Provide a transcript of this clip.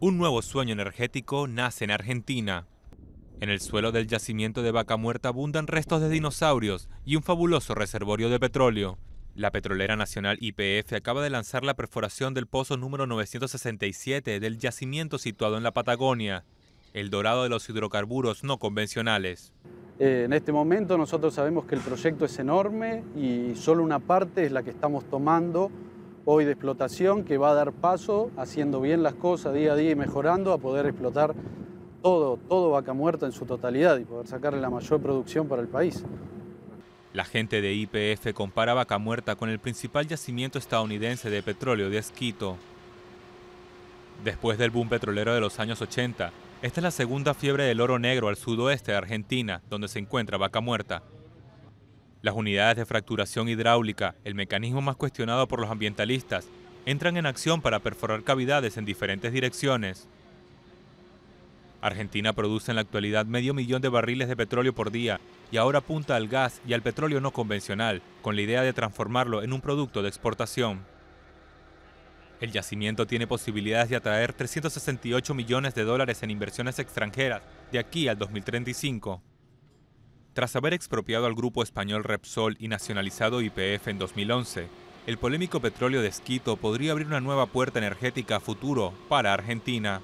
un nuevo sueño energético nace en Argentina. En el suelo del yacimiento de Vaca Muerta abundan restos de dinosaurios y un fabuloso reservorio de petróleo. La petrolera nacional IPF acaba de lanzar la perforación del pozo número 967 del yacimiento situado en la Patagonia, el dorado de los hidrocarburos no convencionales. Eh, en este momento nosotros sabemos que el proyecto es enorme y solo una parte es la que estamos tomando hoy de explotación que va a dar paso, haciendo bien las cosas día a día y mejorando, a poder explotar todo, todo vaca muerta en su totalidad y poder sacarle la mayor producción para el país. La gente de IPF compara Vaca Muerta con el principal yacimiento estadounidense de petróleo de Esquito. Después del boom petrolero de los años 80, esta es la segunda fiebre del oro negro al sudoeste de Argentina, donde se encuentra Vaca Muerta. Las unidades de fracturación hidráulica, el mecanismo más cuestionado por los ambientalistas, entran en acción para perforar cavidades en diferentes direcciones. Argentina produce en la actualidad medio millón de barriles de petróleo por día y ahora apunta al gas y al petróleo no convencional, con la idea de transformarlo en un producto de exportación. El yacimiento tiene posibilidades de atraer 368 millones de dólares en inversiones extranjeras de aquí al 2035. Tras haber expropiado al grupo español Repsol y nacionalizado YPF en 2011, el polémico petróleo de Esquito podría abrir una nueva puerta energética a futuro para Argentina.